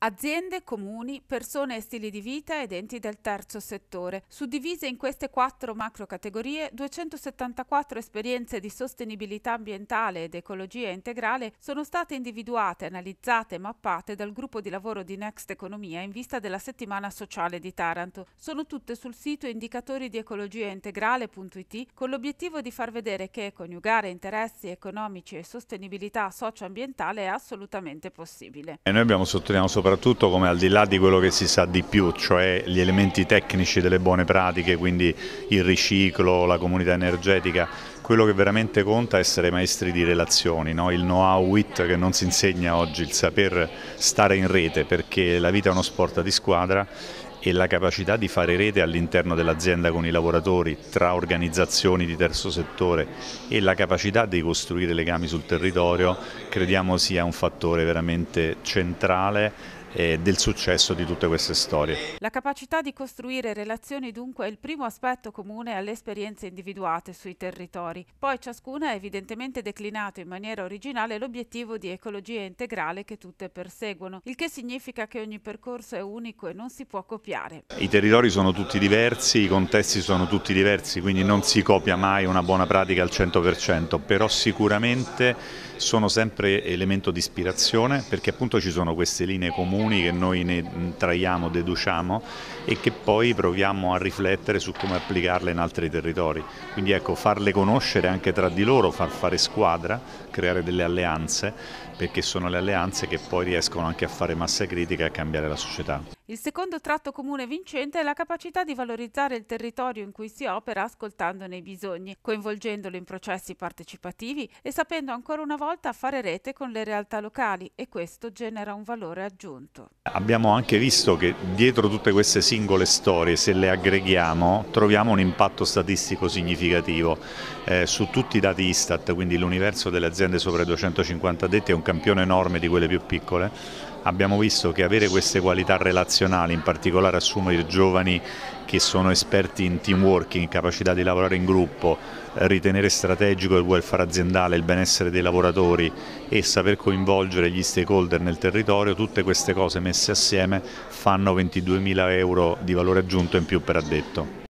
Aziende, comuni, persone e stili di vita ed enti del terzo settore, suddivise in queste quattro macrocategorie, 274 esperienze di sostenibilità ambientale ed ecologia integrale sono state individuate, analizzate e mappate dal gruppo di lavoro di Next Economia in vista della settimana sociale di Taranto. Sono tutte sul sito indicatoridiecologiaintegrale.it con l'obiettivo di far vedere che coniugare interessi economici e sostenibilità socioambientale è assolutamente possibile. E noi abbiamo sottolineato soprattutto soprattutto come al di là di quello che si sa di più, cioè gli elementi tecnici delle buone pratiche, quindi il riciclo, la comunità energetica, quello che veramente conta è essere maestri di relazioni, no? il know-how WIT che non si insegna oggi, il saper stare in rete, perché la vita è uno sport di squadra e la capacità di fare rete all'interno dell'azienda con i lavoratori, tra organizzazioni di terzo settore e la capacità di costruire legami sul territorio crediamo sia un fattore veramente centrale eh, del successo di tutte queste storie. La capacità di costruire relazioni dunque è il primo aspetto comune alle esperienze individuate sui territori. Poi ciascuna ha evidentemente declinato in maniera originale l'obiettivo di ecologia integrale che tutte perseguono, il che significa che ogni percorso è unico e non si può copiare. I territori sono tutti diversi, i contesti sono tutti diversi, quindi non si copia mai una buona pratica al 100%, però sicuramente sono sempre elemento di ispirazione perché appunto ci sono queste linee comuni che noi ne mm, traiamo, deduciamo e che poi proviamo a riflettere su come applicarle in altri territori. Quindi ecco, farle conoscere anche tra di loro, far fare squadra, creare delle alleanze, perché sono le alleanze che poi riescono anche a fare massa critica e a cambiare la società. Il secondo tratto comune vincente è la capacità di valorizzare il territorio in cui si opera ascoltandone i bisogni, coinvolgendolo in processi partecipativi e sapendo ancora una volta fare rete con le realtà locali e questo genera un valore aggiunto. Abbiamo anche visto che dietro tutte queste singole storie, se le aggreghiamo, troviamo un impatto statistico significativo eh, su tutti i dati Istat, quindi l'universo delle aziende sopra i 250 addetti è un campione enorme di quelle più piccole. Abbiamo visto che avere queste qualità relazionali internazionali, in particolare assumere giovani che sono esperti in team working, capacità di lavorare in gruppo, eh, ritenere strategico il welfare aziendale, il benessere dei lavoratori e saper coinvolgere gli stakeholder nel territorio, tutte queste cose messe assieme fanno 22.000 euro di valore aggiunto in più per addetto.